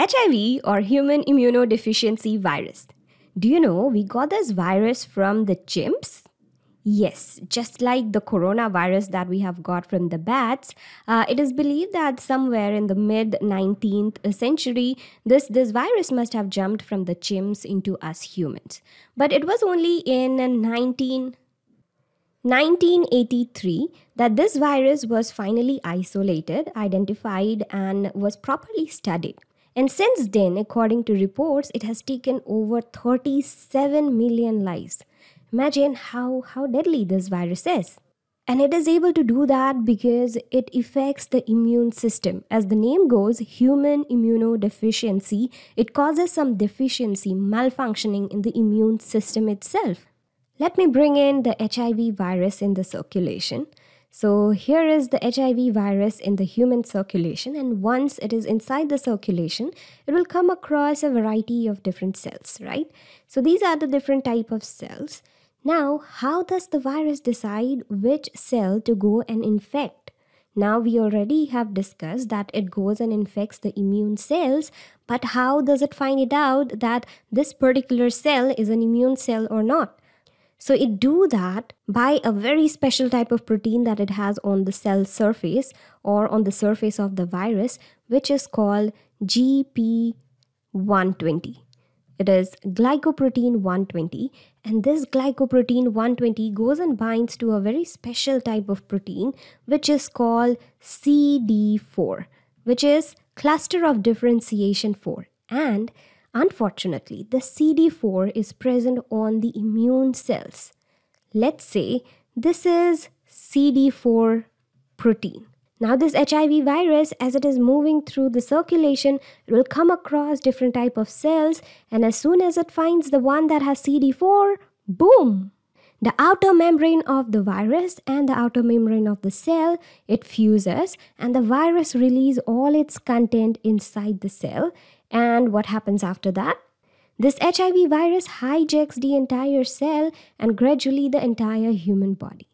HIV or human immunodeficiency virus. Do you know we got this virus from the chimps? Yes, just like the coronavirus that we have got from the bats, uh, it is believed that somewhere in the mid 19th century, this, this virus must have jumped from the chimps into us humans. But it was only in 19- 1983 that this virus was finally isolated, identified, and was properly studied. And since then, according to reports, it has taken over 37 million lives. Imagine how, how deadly this virus is. And it is able to do that because it affects the immune system. As the name goes, human immunodeficiency, it causes some deficiency, malfunctioning in the immune system itself. Let me bring in the HIV virus in the circulation. So, here is the HIV virus in the human circulation, and once it is inside the circulation, it will come across a variety of different cells, right? So, these are the different type of cells. Now, how does the virus decide which cell to go and infect? Now, we already have discussed that it goes and infects the immune cells, but how does it find it out that this particular cell is an immune cell or not? So it do that by a very special type of protein that it has on the cell surface or on the surface of the virus, which is called GP120. It is glycoprotein 120 and this glycoprotein 120 goes and binds to a very special type of protein which is called CD4 which is cluster of differentiation 4 and Unfortunately, the CD4 is present on the immune cells. Let's say this is CD4 protein. Now this HIV virus as it is moving through the circulation it will come across different type of cells and as soon as it finds the one that has CD4 boom the outer membrane of the virus and the outer membrane of the cell it fuses and the virus release all its content inside the cell and what happens after that? This HIV virus hijacks the entire cell and gradually the entire human body.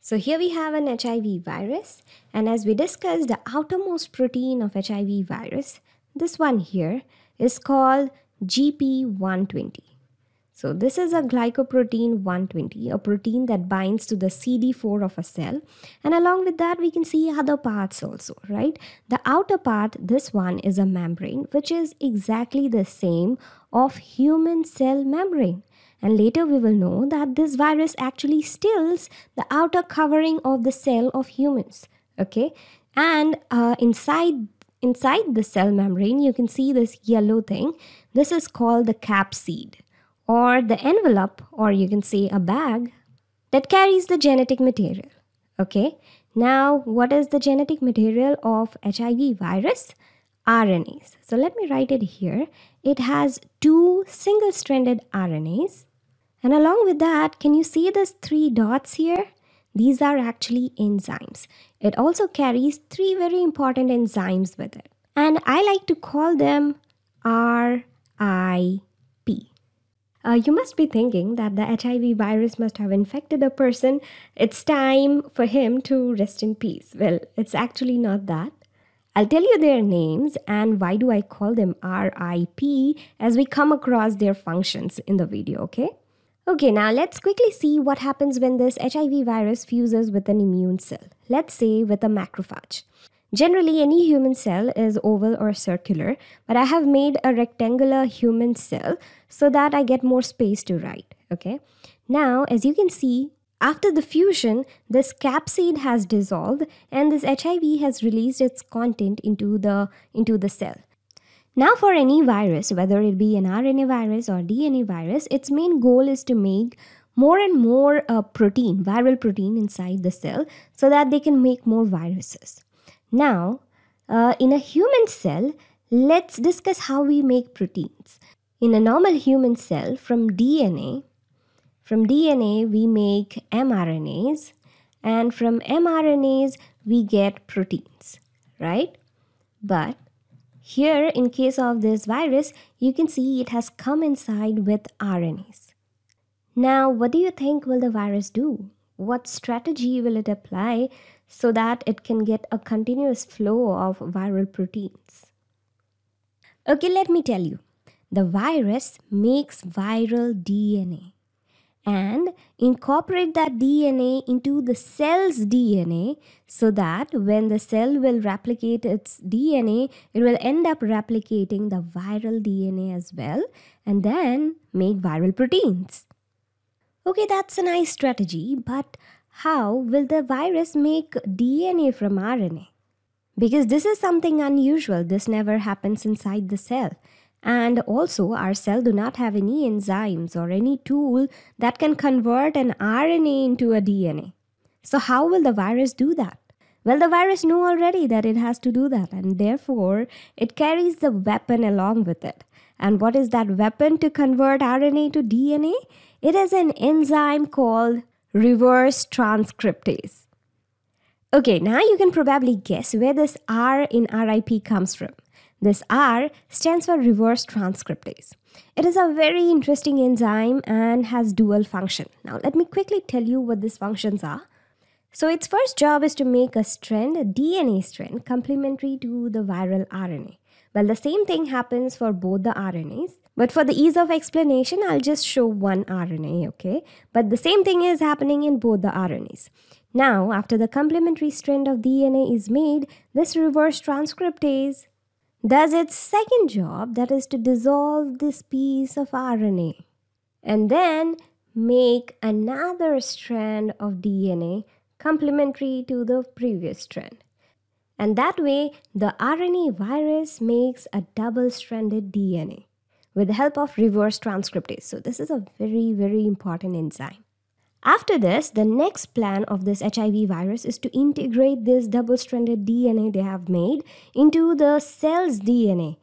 So here we have an HIV virus and as we discussed the outermost protein of HIV virus, this one here is called GP120. So this is a glycoprotein 120, a protein that binds to the CD4 of a cell. And along with that, we can see other parts also, right? The outer part, this one is a membrane, which is exactly the same of human cell membrane. And later we will know that this virus actually steals the outer covering of the cell of humans, okay? And uh, inside inside the cell membrane, you can see this yellow thing. This is called the capsid or the envelope, or you can say a bag, that carries the genetic material. Okay, now what is the genetic material of HIV virus? RNAs. So let me write it here. It has two single stranded RNAs. And along with that, can you see these three dots here? These are actually enzymes. It also carries three very important enzymes with it. And I like to call them R, I. Uh, you must be thinking that the HIV virus must have infected a person. It's time for him to rest in peace. Well, it's actually not that. I'll tell you their names and why do I call them RIP as we come across their functions in the video, okay? Okay, now let's quickly see what happens when this HIV virus fuses with an immune cell, let's say with a macrophage. Generally, any human cell is oval or circular, but I have made a rectangular human cell so that I get more space to write, okay? Now, as you can see, after the fusion, this capsid has dissolved and this HIV has released its content into the, into the cell. Now for any virus, whether it be an RNA virus or DNA virus, its main goal is to make more and more uh, protein, viral protein inside the cell so that they can make more viruses. Now, uh, in a human cell, let's discuss how we make proteins. In a normal human cell, from DNA, from DNA we make mRNAs, and from mRNAs we get proteins, right? But here, in case of this virus, you can see it has come inside with RNAs. Now, what do you think will the virus do? what strategy will it apply so that it can get a continuous flow of viral proteins? Okay, let me tell you. The virus makes viral DNA and incorporate that DNA into the cell's DNA so that when the cell will replicate its DNA, it will end up replicating the viral DNA as well and then make viral proteins. Okay, that's a nice strategy, but how will the virus make DNA from RNA? Because this is something unusual, this never happens inside the cell. And also, our cell do not have any enzymes or any tool that can convert an RNA into a DNA. So, how will the virus do that? Well, the virus knew already that it has to do that, and therefore, it carries the weapon along with it. And what is that weapon to convert RNA to DNA? It is an enzyme called reverse transcriptase. Okay, now you can probably guess where this R in RIP comes from. This R stands for reverse transcriptase. It is a very interesting enzyme and has dual function. Now let me quickly tell you what these functions are. So its first job is to make a strand, a DNA strand, complementary to the viral RNA. Well, the same thing happens for both the RNAs. But for the ease of explanation, I'll just show one RNA, okay? But the same thing is happening in both the RNAs. Now, after the complementary strand of DNA is made, this reverse transcriptase does its second job, that is to dissolve this piece of RNA and then make another strand of DNA complementary to the previous strand. And that way, the RNA virus makes a double stranded DNA with the help of reverse transcriptase. So this is a very, very important enzyme. After this, the next plan of this HIV virus is to integrate this double-stranded DNA they have made into the cell's DNA.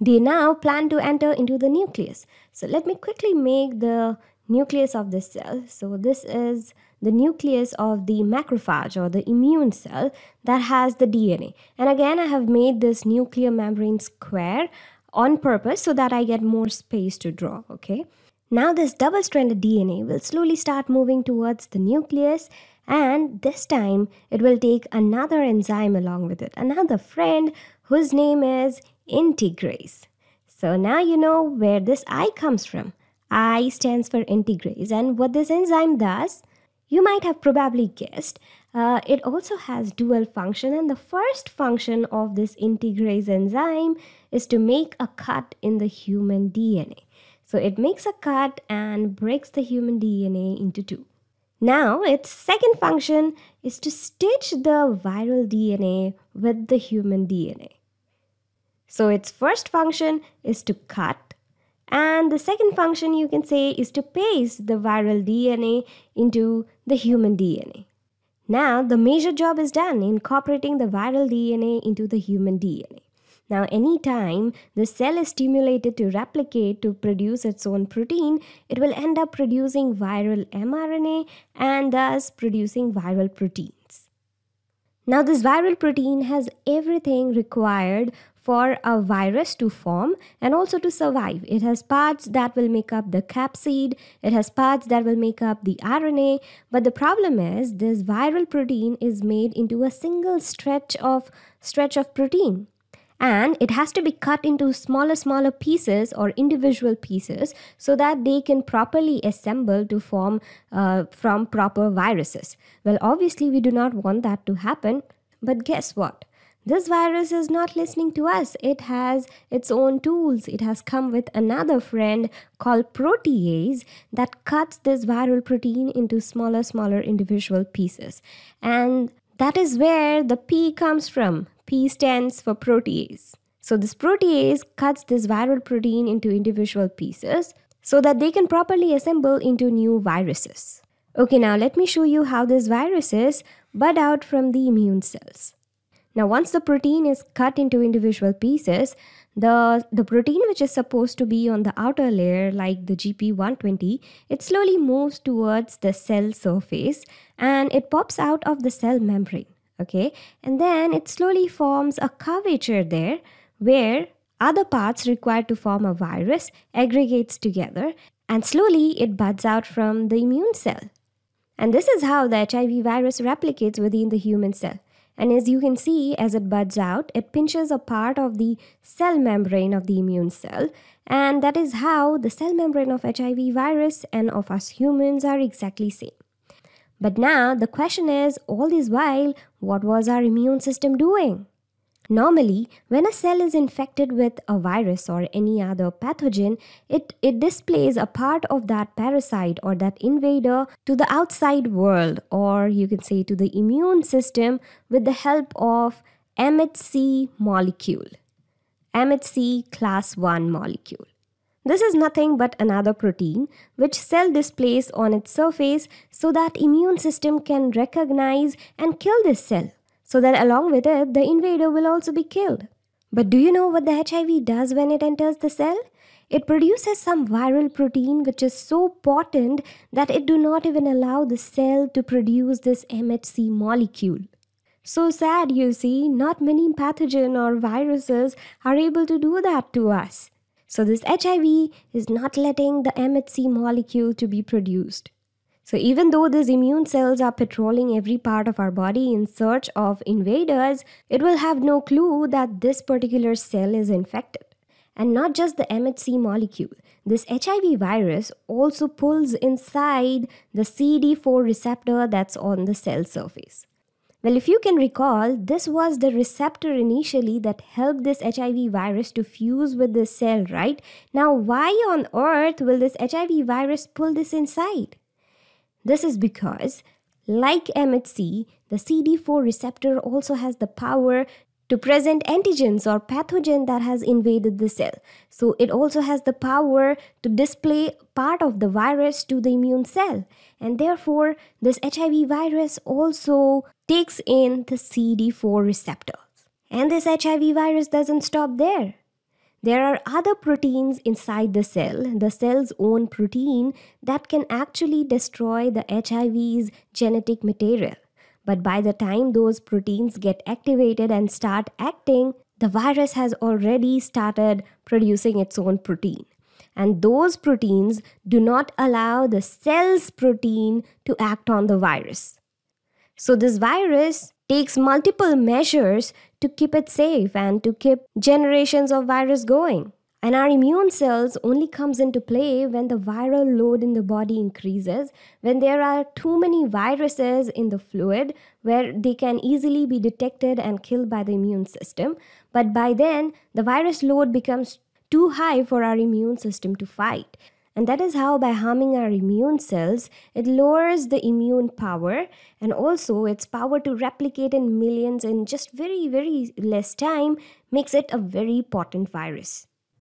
They now plan to enter into the nucleus. So let me quickly make the nucleus of this cell. So this is the nucleus of the macrophage or the immune cell that has the DNA. And again, I have made this nuclear membrane square on purpose so that I get more space to draw, okay? Now this double-stranded DNA will slowly start moving towards the nucleus and this time it will take another enzyme along with it, another friend whose name is integrase. So now you know where this I comes from. I stands for integrase and what this enzyme does, you might have probably guessed uh, it also has dual function and the first function of this integrase enzyme is to make a cut in the human DNA. So it makes a cut and breaks the human DNA into two. Now its second function is to stitch the viral DNA with the human DNA. So its first function is to cut and the second function you can say is to paste the viral DNA into the human DNA. Now, the major job is done incorporating the viral DNA into the human DNA. Now, anytime the cell is stimulated to replicate to produce its own protein, it will end up producing viral mRNA and thus producing viral proteins. Now, this viral protein has everything required for a virus to form and also to survive. It has parts that will make up the capsid, it has parts that will make up the RNA. But the problem is this viral protein is made into a single stretch of stretch of protein and it has to be cut into smaller smaller pieces or individual pieces so that they can properly assemble to form uh, from proper viruses well obviously we do not want that to happen but guess what this virus is not listening to us. It has its own tools. It has come with another friend called protease that cuts this viral protein into smaller, smaller individual pieces. And that is where the P comes from. P stands for protease. So, this protease cuts this viral protein into individual pieces so that they can properly assemble into new viruses. Okay, now let me show you how these viruses bud out from the immune cells. Now, once the protein is cut into individual pieces, the, the protein which is supposed to be on the outer layer, like the GP120, it slowly moves towards the cell surface and it pops out of the cell membrane. Okay, and then it slowly forms a curvature there where other parts required to form a virus aggregates together and slowly it buds out from the immune cell. And this is how the HIV virus replicates within the human cell. And as you can see, as it buds out, it pinches a part of the cell membrane of the immune cell. And that is how the cell membrane of HIV virus and of us humans are exactly same. But now the question is all this while, what was our immune system doing? Normally, when a cell is infected with a virus or any other pathogen, it, it displays a part of that parasite or that invader to the outside world, or you can say to the immune system with the help of MHC molecule, MHC class 1 molecule. This is nothing but another protein which cell displays on its surface so that immune system can recognize and kill this cell so that along with it, the invader will also be killed. But do you know what the HIV does when it enters the cell? It produces some viral protein which is so potent that it do not even allow the cell to produce this MHC molecule. So sad, you see, not many pathogen or viruses are able to do that to us. So this HIV is not letting the MHC molecule to be produced. So, even though these immune cells are patrolling every part of our body in search of invaders, it will have no clue that this particular cell is infected. And not just the MHC molecule, this HIV virus also pulls inside the CD4 receptor that's on the cell surface. Well, if you can recall, this was the receptor initially that helped this HIV virus to fuse with the cell, right? Now, why on earth will this HIV virus pull this inside? This is because, like MHC, the CD4 receptor also has the power to present antigens or pathogen that has invaded the cell. So it also has the power to display part of the virus to the immune cell. And therefore, this HIV virus also takes in the CD4 receptor. And this HIV virus doesn't stop there. There are other proteins inside the cell, the cell's own protein, that can actually destroy the HIV's genetic material. But by the time those proteins get activated and start acting, the virus has already started producing its own protein. And those proteins do not allow the cell's protein to act on the virus. So, this virus takes multiple measures to keep it safe and to keep generations of virus going. And our immune cells only comes into play when the viral load in the body increases, when there are too many viruses in the fluid where they can easily be detected and killed by the immune system. But by then, the virus load becomes too high for our immune system to fight. And that is how, by harming our immune cells, it lowers the immune power and also its power to replicate in millions in just very, very less time makes it a very potent virus.